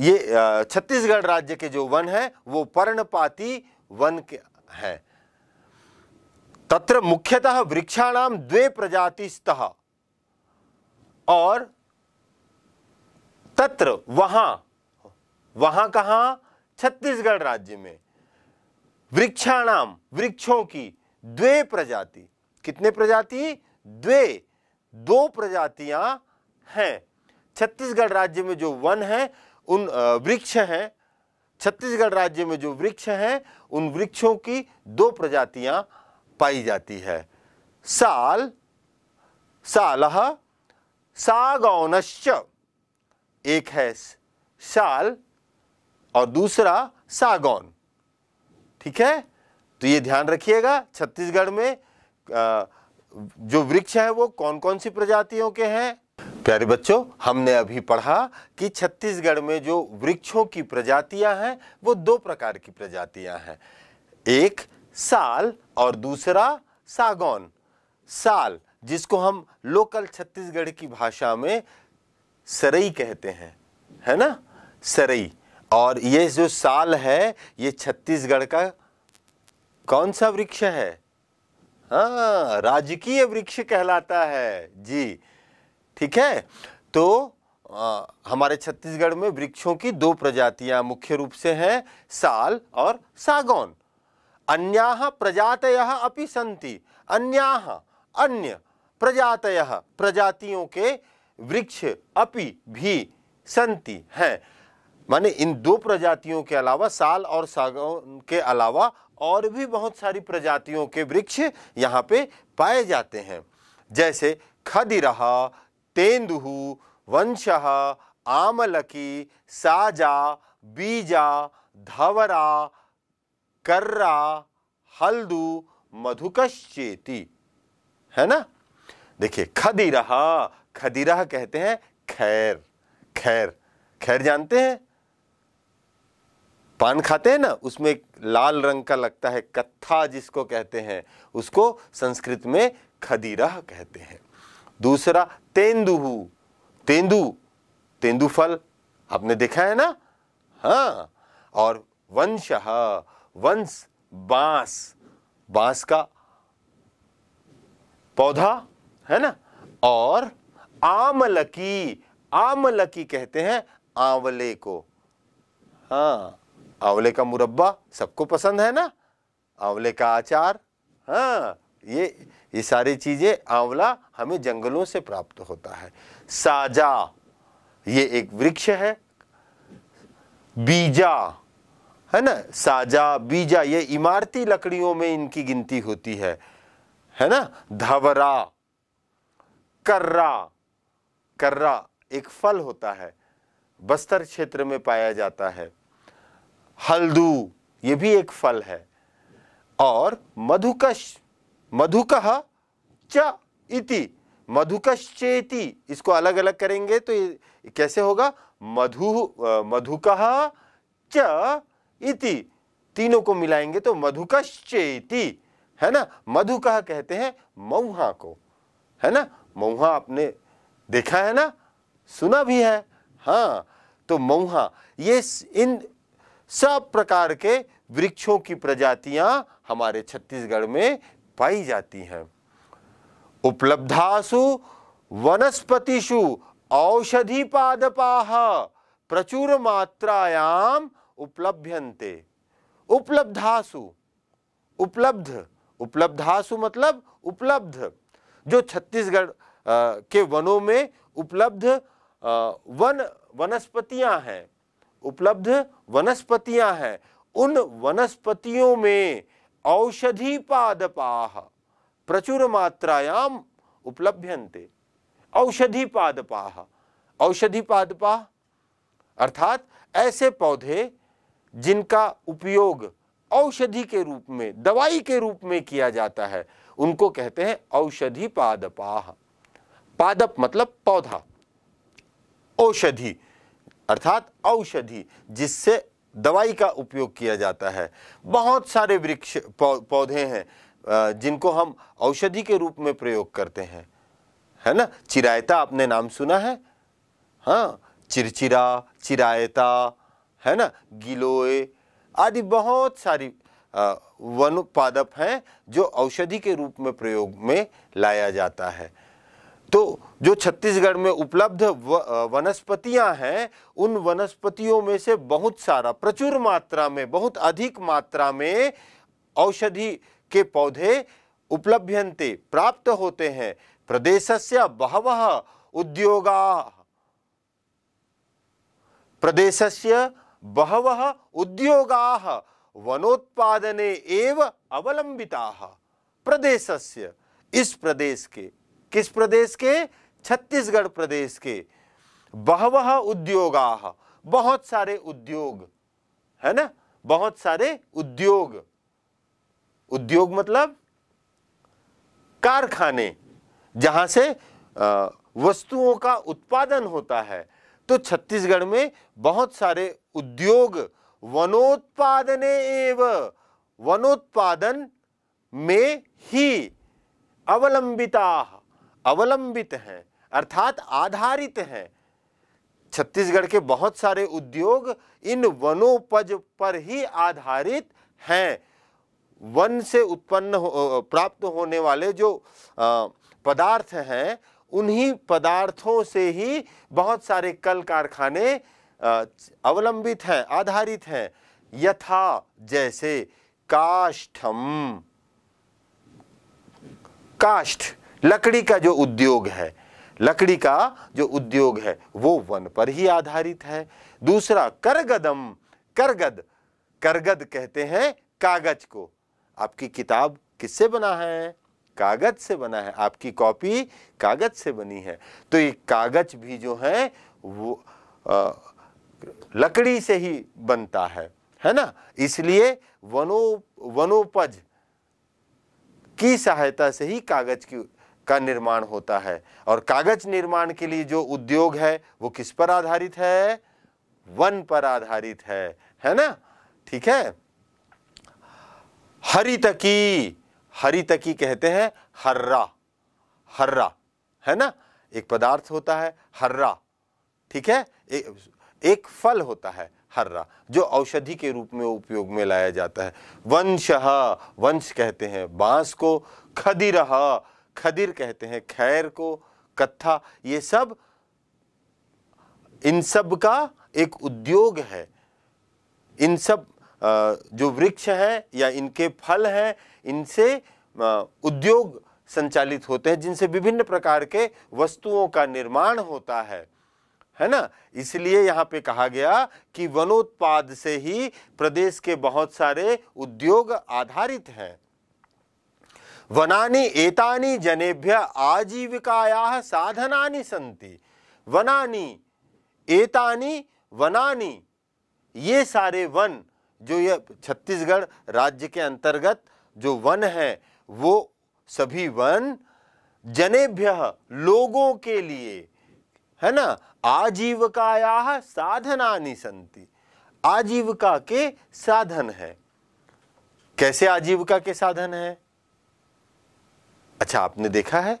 ये छत्तीसगढ़ राज्य के जो वन है वो पर्णपाती वन के है तत्र मुख्यतः वृक्षाणाम द्वे प्रजाति स्तः और तत्र वहां वहां कहा छत्तीसगढ़ राज्य में वृक्षाणाम वृक्षों की द्वे प्रजाति कितने प्रजाति द्वे दो प्रजातियां हैं छत्तीसगढ़ राज्य में जो वन है उन वृक्ष हैं छत्तीसगढ़ राज्य में जो वृक्ष हैं उन वृक्षों की दो प्रजातियां पाई जाती है साल सालह सागौनश्च एक है शाल और दूसरा सागौन ठीक है तो ये ध्यान रखिएगा छत्तीसगढ़ में जो वृक्ष है वो कौन कौन सी प्रजातियों के हैं प्यारे बच्चों हमने अभी पढ़ा कि छत्तीसगढ़ में जो वृक्षों की प्रजातियां हैं वो दो प्रकार की प्रजातियां हैं एक साल और दूसरा सागौन साल जिसको हम लोकल छत्तीसगढ़ की भाषा में सरई कहते हैं है ना सरई और ये जो साल है ये छत्तीसगढ़ का कौन सा वृक्ष है हाँ राजकीय वृक्ष कहलाता है जी ठीक है तो आ, हमारे छत्तीसगढ़ में वृक्षों की दो प्रजातियां मुख्य रूप से हैं साल और सागौन अन्या प्रजातय अपि संति अन्या अन्य प्रजातय प्रजातियों के वृक्ष अपि भी संति हैं माने इन दो प्रजातियों के अलावा साल और सागौन के अलावा और भी बहुत सारी प्रजातियों के वृक्ष यहाँ पे पाए जाते हैं जैसे खदिरा तेंदुहु वंश आमलकी साजा बीजा धवरा कर्रा हल्दू मधुकश्चेती है ना देखिए खदिरा खदीरा कहते हैं खैर खैर खैर जानते हैं पान खाते हैं ना उसमें एक लाल रंग का लगता है कत्था जिसको कहते हैं उसको संस्कृत में खदीरा कहते हैं दूसरा तेंदु तेंदु तेंदु फल आपने देखा है ना हाँ और वंश वंश बांस बांस का पौधा है ना और आमलकी आमलकी कहते हैं आंवले को हाँ आंवले का मुरब्बा सबको पसंद है ना आंवले का आचार हाँ ये ये सारी चीज़ें आंवला हमें जंगलों से प्राप्त होता है साजा ये एक वृक्ष है बीजा है ना साजा बीजा ये इमारती लकड़ियों में इनकी गिनती होती है है ना धवरा कर्रा कर्रा एक फल होता है बस्तर क्षेत्र में पाया जाता है हल्दू ये भी एक फल है और मधुकश मधुकह च इति मधुकश चेति इसको अलग अलग करेंगे तो कैसे होगा मधु मधुकह च इति तीनों को मिलाएंगे तो मधुकश चेति है ना मधुकह कहते हैं मऊहा को है ना मऊहा अपने देखा है ना सुना भी है हाँ तो मऊहा ये इन सब प्रकार के वृक्षों की प्रजातियां हमारे छत्तीसगढ़ में पाई जाती हैं उपलब्धासु वनस्पतिषु औषधि पादपाह प्रचुर मात्रायाम उपलभ्यन्ते उपलब्धासु उपलब्ध उपलब्धासु मतलब उपलब्ध जो छत्तीसगढ़ के वनों में उपलब्ध वन वनस्पतियां हैं उपलब्ध वनस्पतियां हैं उन वनस्पतियों में औषधि पादपाह प्रचुर मात्रायाम उपलभ्यन्ते औषधि पादपाह औषधि पादपाह अर्थात ऐसे पौधे जिनका उपयोग औषधि के रूप में दवाई के रूप में किया जाता है उनको कहते हैं औषधि पादपाह पादप मतलब पौधा औषधि अर्थात औषधि जिससे दवाई का उपयोग किया जाता है बहुत सारे वृक्ष पौधे हैं जिनको हम औषधि के रूप में प्रयोग करते हैं है ना चिरायता आपने नाम सुना है हाँ चिरचिरा चिरायता है ना गिलोय आदि बहुत सारी वन पादप हैं जो औषधि के रूप में प्रयोग में लाया जाता है तो जो छत्तीसगढ़ में उपलब्ध वनस्पतियां हैं उन वनस्पतियों में से बहुत सारा प्रचुर मात्रा में बहुत अधिक मात्रा में औषधि के पौधे उपलभ्यन्ते प्राप्त होते हैं प्रदेश से बहव उद्योगा प्रदेश से बहव उद्योगा वनोत्पादने एव अवलंबिता प्रदेश इस प्रदेश के किस प्रदेश के छत्तीसगढ़ प्रदेश के बहव उद्योग बहुत सारे उद्योग है ना बहुत सारे उद्योग उद्योग मतलब कारखाने जहां से वस्तुओं का उत्पादन होता है तो छत्तीसगढ़ में बहुत सारे उद्योग वनोत्पादने एव वनोत्पादन में ही अवलंबिता अवलंबित हैं अर्थात आधारित हैं छत्तीसगढ़ के बहुत सारे उद्योग इन वनोपज पर ही आधारित हैं वन से उत्पन्न हो, प्राप्त होने वाले जो पदार्थ हैं उन्हीं पदार्थों से ही बहुत सारे कल कारखाने अवलंबित हैं आधारित हैं यथा जैसे काष्ठम काष्ठ लकड़ी का जो उद्योग है लकड़ी का जो उद्योग है वो वन पर ही आधारित है दूसरा करगदम करगद करगद कहते हैं कागज को आपकी किताब किससे बना है कागज से बना है आपकी कॉपी कागज से बनी है तो ये कागज भी जो है वो आ, लकड़ी से ही बनता है है ना इसलिए वनो वनोपज की सहायता से ही कागज की का निर्माण होता है और कागज निर्माण के लिए जो उद्योग है वो किस पर आधारित है वन पर आधारित है है ना ठीक है हरितकी हरितकी कहते हैं हर्रा हर्रा है ना एक पदार्थ होता है हर्रा ठीक है ए, एक फल होता है हर्रा जो औषधि के रूप में उपयोग में लाया जाता है वंश वंश कहते हैं बांस को खदिरहा खदिर कहते हैं खैर को कत्था ये सब इन सब का एक उद्योग है इन सब जो वृक्ष है या इनके फल हैं इनसे उद्योग संचालित होते हैं जिनसे विभिन्न प्रकार के वस्तुओं का निर्माण होता है है ना इसलिए यहाँ पे कहा गया कि वनोत्पाद से ही प्रदेश के बहुत सारे उद्योग आधारित हैं वनानी एतानि जनेभ्य आजीविकाया साधना संति वनानी एतानि वनानी ये सारे वन जो ये छत्तीसगढ़ राज्य के अंतर्गत जो वन है वो सभी वन जनेभ्य लोगों के लिए है ना आजीविकाया साधनानि संति आजीविका के साधन है कैसे आजीविका के साधन है अच्छा आपने देखा है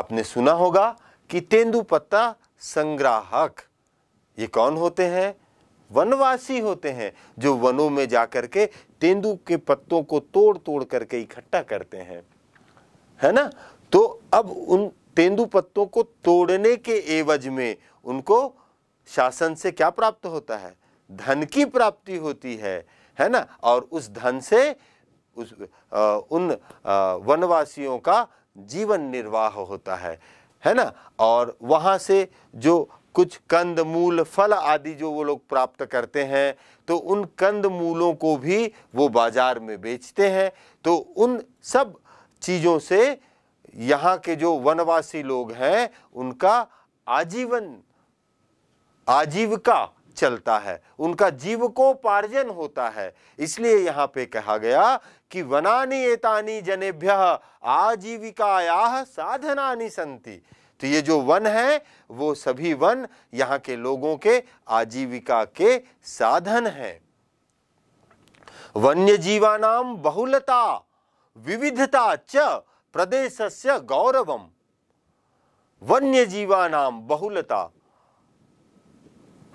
आपने सुना होगा कि तेंदुपत्ता संग्राहक ये कौन होते हैं वनवासी होते हैं जो वनों में जाकर के तेंदु के पत्तों को तोड़ तोड़ करके इकट्ठा करते हैं है ना तो अब उन तेंदु पत्तों को तोड़ने के एवज में उनको शासन से क्या प्राप्त होता है धन की प्राप्ति होती है है ना और उस धन से उस आ, उन आ, वनवासियों का जीवन निर्वाह होता है है ना और वहाँ से जो कुछ कंद मूल फल आदि जो वो लोग प्राप्त करते हैं तो उन कंद मूलों को भी वो बाज़ार में बेचते हैं तो उन सब चीज़ों से यहाँ के जो वनवासी लोग हैं उनका आजीवन आजीविका चलता है उनका जीवकोपार्जन होता है इसलिए यहां पे कहा गया कि वनानी एतानी जनेभ्य आजीविकाया साधना संति तो ये जो वन है वो सभी वन यहाँ के लोगों के आजीविका के साधन है वन्य जीवानाम बहुलता विविधता च प्रदेश गौरवम वन्य जीवानाम बहुलता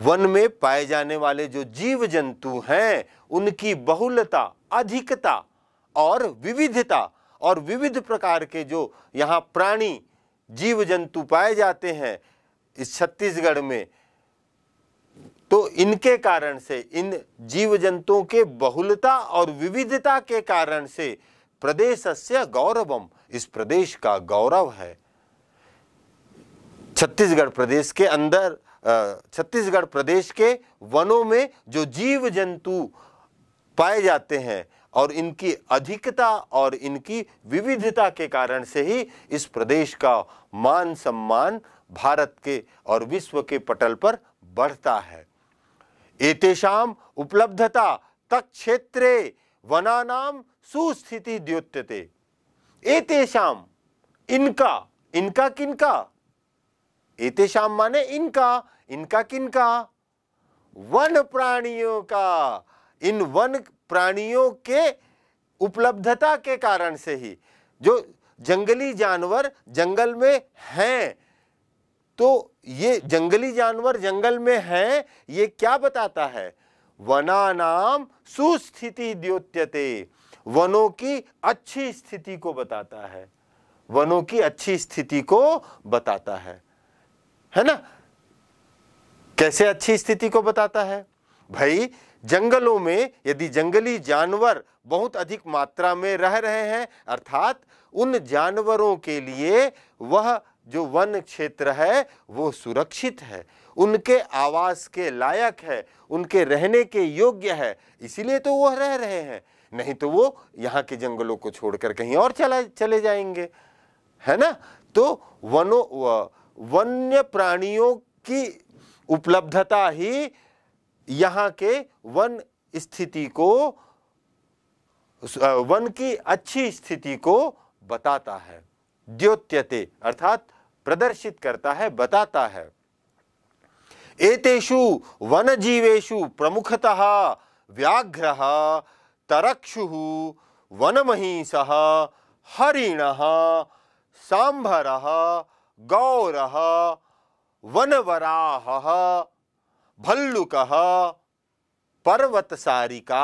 वन में पाए जाने वाले जो जीव जंतु हैं उनकी बहुलता अधिकता और विविधता और विविध प्रकार के जो यहाँ प्राणी जीव जंतु पाए जाते हैं इस छत्तीसगढ़ में तो इनके कारण से इन जीव जंतुओं के बहुलता और विविधता के कारण से प्रदेश से गौरवम इस प्रदेश का गौरव है छत्तीसगढ़ प्रदेश के अंदर छत्तीसगढ़ प्रदेश के वनों में जो जीव जंतु पाए जाते हैं और इनकी अधिकता और इनकी विविधता के कारण से ही इस प्रदेश का मान सम्मान भारत के और विश्व के पटल पर बढ़ता है एतेषाम उपलब्धता वना वनानाम सुस्थिति द्योत्यते एतेषाम इनका इनका किनका एतेशाम माने इनका इनका किनका वन प्राणियों का इन वन प्राणियों के उपलब्धता के कारण से ही जो जंगली जानवर जंगल में हैं तो ये जंगली जानवर जंगल में हैं ये क्या बताता है वना नाम सुस्थिति द्योत्यते वनों की अच्छी स्थिति को बताता है वनों की अच्छी स्थिति को बताता है है ना कैसे अच्छी स्थिति को बताता है भाई जंगलों में यदि जंगली जानवर बहुत अधिक मात्रा में रह रहे हैं अर्थात उन जानवरों के लिए वह जो वन क्षेत्र है वो सुरक्षित है उनके आवास के लायक है उनके रहने के योग्य है इसीलिए तो वह रह रहे हैं नहीं तो वो यहाँ के जंगलों को छोड़कर कहीं और चला चले जाएंगे है ना तो वनों वन्य प्राणियों की उपलब्धता ही यहाँ के वन स्थिति को वन की अच्छी स्थिति को बताता है द्योत्यते अर्थात प्रदर्शित करता है बताता है एतेषु वन जीवेशु प्रमुखतः व्याघ्र तरक्षु वनमहीस हरिण सांभर गौर भल्लुक पर्वत सारिका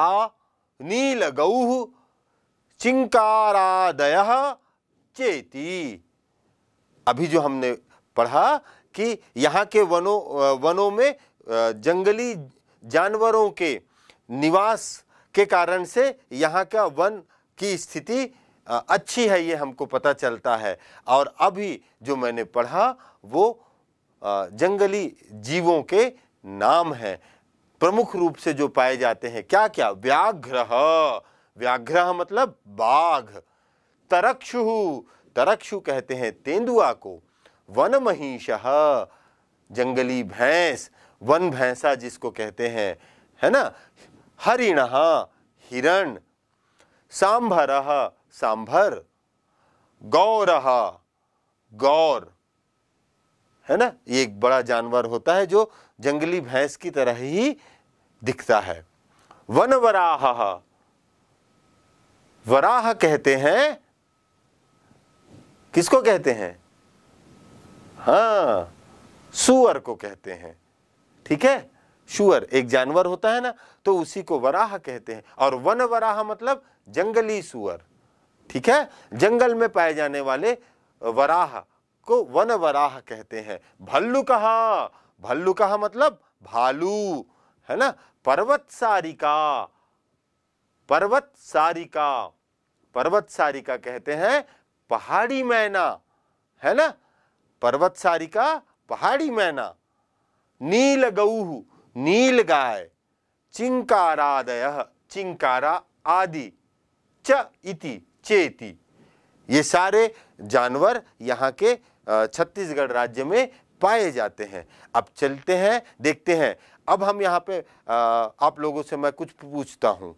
नील गौ चिंकारादय चेती अभी जो हमने पढ़ा कि यहाँ के वनों वनों में जंगली जानवरों के निवास के कारण से यहाँ का वन की स्थिति अच्छी है ये हमको पता चलता है और अभी जो मैंने पढ़ा वो जंगली जीवों के नाम हैं प्रमुख रूप से जो पाए जाते हैं क्या क्या व्याघ्र व्याघ्र मतलब बाघ तरक्षु तरक्षु कहते हैं तेंदुआ को वन महिष जंगली भैंस वन भैंसा जिसको कहते हैं है ना हरिण हिरण सांभर सांभर गौरह गौर है ना ये एक बड़ा जानवर होता है जो जंगली भैंस की तरह ही दिखता है वन वराह कहते हैं किसको कहते हैं हाँ सुअर को कहते हैं ठीक है शुअर एक जानवर होता है ना तो उसी को वराह कहते हैं और वन वराह मतलब जंगली सुअर ठीक है जंगल में पाए जाने वाले वराह को वन वराह कहते हैं भल्लू कहा भल्लू कहा मतलब भालू है ना पर्वत सारिका पर्वत सारिका पर्वत सारिका कहते हैं पहाड़ी मैना है ना पर्वत सारिका पहाड़ी मैना नील गऊ नील गाय चिंकारादय चिंकारा आदि च इति चेती ये सारे जानवर यहाँ के छत्तीसगढ़ राज्य में पाए जाते हैं अब चलते हैं देखते हैं अब हम यहाँ पे आप लोगों से मैं कुछ पूछता हूँ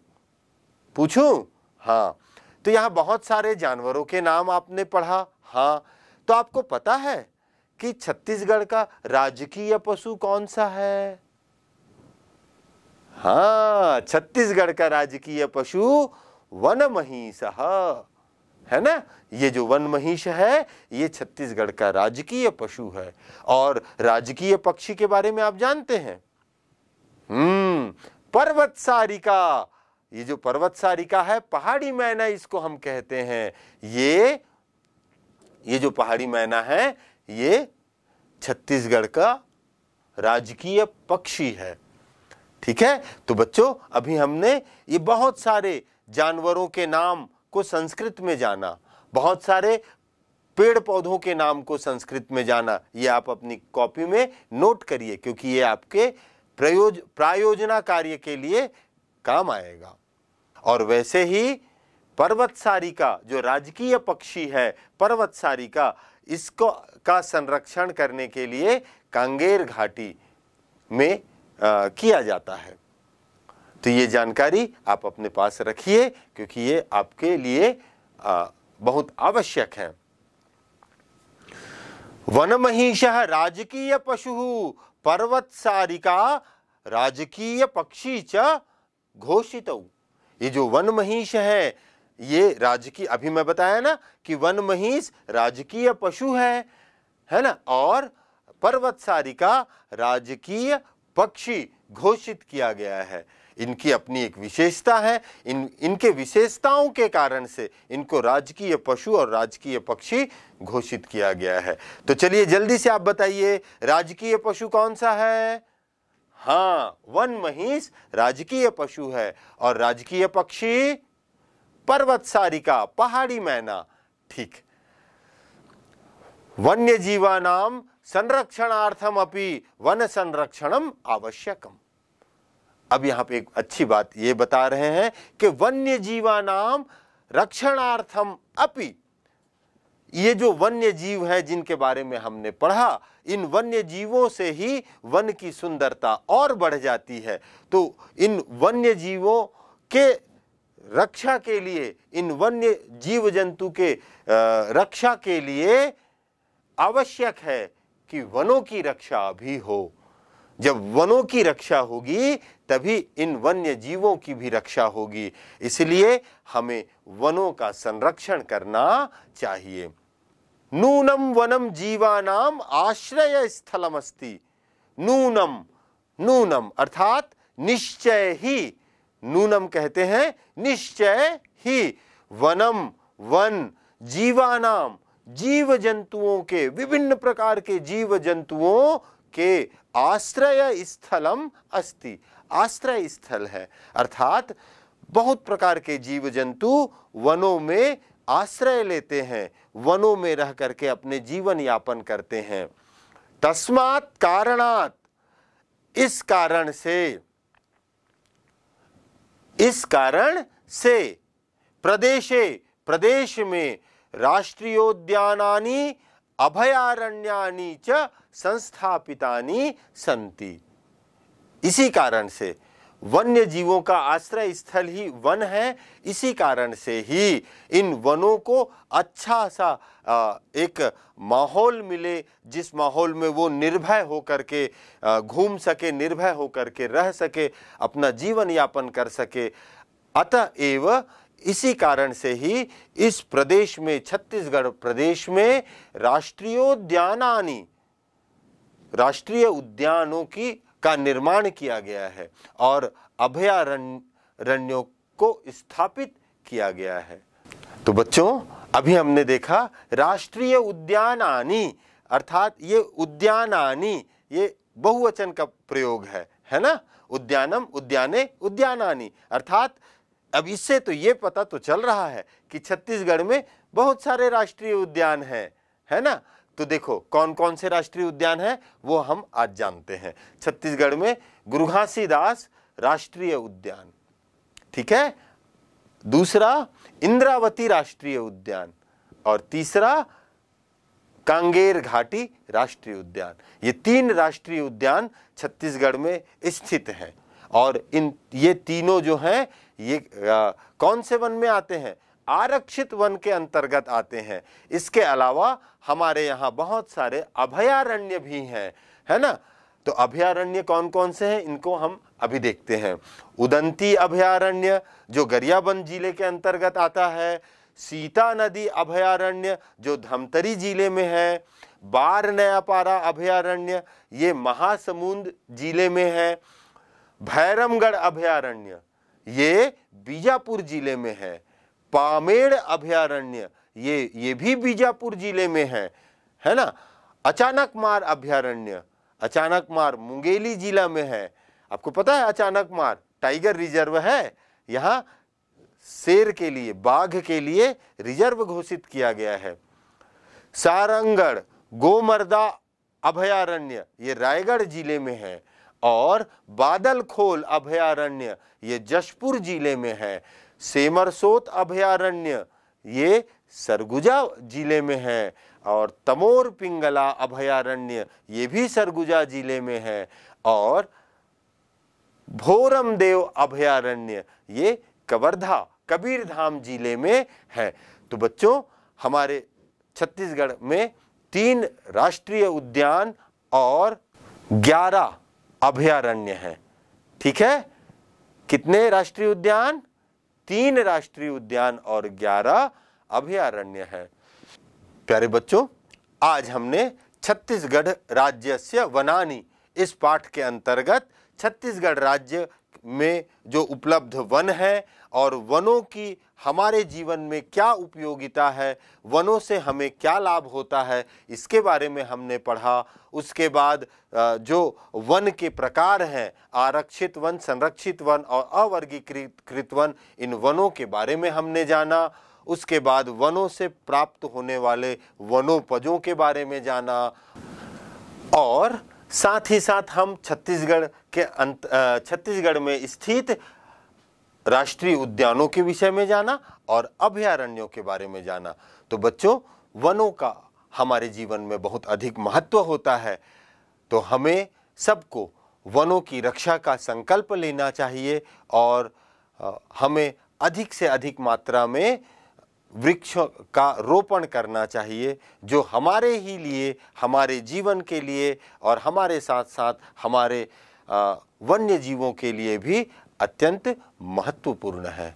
पूछूं हाँ तो यहाँ बहुत सारे जानवरों के नाम आपने पढ़ा हाँ तो आपको पता है कि छत्तीसगढ़ का राजकीय पशु कौन सा है हाँ छत्तीसगढ़ का राजकीय पशु वन महिष है ना ये जो वन महिष है ये छत्तीसगढ़ का राजकीय पशु है और राजकीय पक्षी के बारे में आप जानते हैं हम्म पर्वत सारिका ये जो पर्वत सारिका है पहाड़ी मैना इसको हम कहते हैं ये ये जो पहाड़ी मैना है ये छत्तीसगढ़ का राजकीय पक्षी है ठीक है तो बच्चों अभी हमने ये बहुत सारे जानवरों के नाम को संस्कृत में जाना बहुत सारे पेड़ पौधों के नाम को संस्कृत में जाना ये आप अपनी कॉपी में नोट करिए क्योंकि ये आपके प्रयोज प्रायोजना कार्य के लिए काम आएगा और वैसे ही पर्वत सारिका जो राजकीय पक्षी है पर्वत सारिका इसको का संरक्षण करने के लिए कांगेर घाटी में आ, किया जाता है तो ये जानकारी आप अपने पास रखिए क्योंकि ये आपके लिए आ, बहुत आवश्यक है वन महिष राजकीय पशु पर्वत सारिका राजकीय पक्षी च घोषित ये जो वन महिष है ये राजकीय अभी मैं बताया ना कि वन महिष राजकीय पशु है है ना और पर्वत सारिका राजकीय पक्षी घोषित किया गया है इनकी अपनी एक विशेषता है इन इनके विशेषताओं के कारण से इनको राजकीय पशु और राजकीय पक्षी घोषित किया गया है तो चलिए जल्दी से आप बताइए राजकीय पशु कौन सा है हाँ वन महीस राजकीय पशु है और राजकीय पक्षी पर्वत सारिका पहाड़ी मैना ठीक वन्य जीवा नाम संरक्षणार्थम अपनी वन संरक्षणम आवश्यकम अब यहां पे एक अच्छी बात ये बता रहे हैं कि वन्य जीवा नाम रक्षणार्थम अपि ये जो वन्य जीव है जिनके बारे में हमने पढ़ा इन वन्य जीवों से ही वन की सुंदरता और बढ़ जाती है तो इन वन्य जीवों के रक्षा के लिए इन वन्य जीव जंतु के रक्षा के लिए आवश्यक है कि वनों की रक्षा भी हो जब वनों की रक्षा होगी तभी इन वन्य जीवों की भी रक्षा होगी इसलिए हमें वनों का संरक्षण करना चाहिए नूनम वनम जीवानाम आश्रय स्थलम अस्ति नूनम नूनम अर्थात निश्चय ही नूनम कहते हैं निश्चय ही वनम वन जीवानाम जीव जंतुओं के विभिन्न प्रकार के जीव जंतुओं के आश्रय स्थलम अस्ति आश्रय स्थल है अर्थात बहुत प्रकार के जीव जंतु वनों में आश्रय लेते हैं वनों में रह करके अपने जीवन यापन करते हैं तस्मात कारणात इस कारण से इस कारण से प्रदेशे प्रदेश में राष्ट्रीयोद्यानानि अभयारण्या च संस्थापितानि सन्ति इसी कारण से वन्य जीवों का आश्रय स्थल ही वन है इसी कारण से ही इन वनों को अच्छा सा एक माहौल मिले जिस माहौल में वो निर्भय होकर के घूम सके निर्भय होकर के रह सके अपना जीवन यापन कर सके अतः एव इसी कारण से ही इस प्रदेश में छत्तीसगढ़ प्रदेश में राष्ट्रीयोद्यानानी राष्ट्रीय उद्यानों की का निर्माण किया गया है और अभयारण्यों को स्थापित किया गया है तो बच्चों अभी हमने देखा राष्ट्रीय उद्यान आनी अर्थात ये उद्यान आनी ये बहुवचन का प्रयोग है है ना उद्यानम उद्याने उद्यानानी अर्थात अब इससे तो ये पता तो चल रहा है कि छत्तीसगढ़ में बहुत सारे राष्ट्रीय उद्यान हैं है ना तो देखो कौन कौन से राष्ट्रीय उद्यान हैं वो हम आज जानते हैं छत्तीसगढ़ में दास राष्ट्रीय उद्यान ठीक है दूसरा इंद्रावती राष्ट्रीय उद्यान और तीसरा कांगेर घाटी राष्ट्रीय उद्यान ये तीन राष्ट्रीय उद्यान छत्तीसगढ़ में स्थित हैं और इन ये तीनों जो हैं ये आ, कौन से वन में आते हैं आरक्षित वन के अंतर्गत आते हैं इसके अलावा हमारे यहाँ बहुत सारे अभयारण्य भी हैं है ना तो अभयारण्य कौन कौन से हैं इनको हम अभी देखते हैं उदंती अभयारण्य जो गरियाबंद जिले के अंतर्गत आता है सीता नदी अभयारण्य जो धमतरी जिले में है बार नयापारा अभयारण्य ये महासमुंद जिले में है भैरमगढ़ अभयारण्य ये बीजापुर जिले में है पामेड़ अभ्यारण्य ये ये भी बीजापुर जिले में है है ना अचानक मार अभ्यारण्य अचानक मार मुंगेली जिला में है आपको पता है अचानक मार टाइगर रिजर्व है यहाँ शेर के लिए बाघ के लिए रिजर्व घोषित किया गया है सारंगढ़ गोमर्दा अभयारण्य ये रायगढ़ जिले में है और बादलखोल अभयारण्य ये जशपुर जिले में है सेमरसोत अभयारण्य ये सरगुजा जिले में है और तमोर पिंगला अभयारण्य ये भी सरगुजा जिले में है और भोरम देव अभयारण्य ये कवर्धा कबीरधाम जिले में है तो बच्चों हमारे छत्तीसगढ़ में तीन राष्ट्रीय उद्यान और ग्यारह अभयारण्य हैं ठीक है कितने राष्ट्रीय उद्यान तीन राष्ट्रीय उद्यान और ग्यारह अभयारण्य है प्यारे बच्चों आज हमने छत्तीसगढ़ राज्य से वनानी इस पाठ के अंतर्गत छत्तीसगढ़ राज्य में जो उपलब्ध वन है और वनों की हमारे जीवन में क्या उपयोगिता है वनों से हमें क्या लाभ होता है इसके बारे में हमने पढ़ा उसके बाद जो वन के प्रकार हैं आरक्षित वन संरक्षित वन और अवर्गीकृत वन इन वनों के बारे में हमने जाना उसके बाद वनों से प्राप्त होने वाले वनोपजों के बारे में जाना और साथ ही साथ हम छत्तीसगढ़ के अंत छत्तीसगढ़ में स्थित राष्ट्रीय उद्यानों के विषय में जाना और अभयारण्यों के बारे में जाना तो बच्चों वनों का हमारे जीवन में बहुत अधिक महत्व होता है तो हमें सबको वनों की रक्षा का संकल्प लेना चाहिए और हमें अधिक से अधिक मात्रा में वृक्षों का रोपण करना चाहिए जो हमारे ही लिए हमारे जीवन के लिए और हमारे साथ साथ हमारे वन्य जीवों के लिए भी अत्यंत महत्वपूर्ण है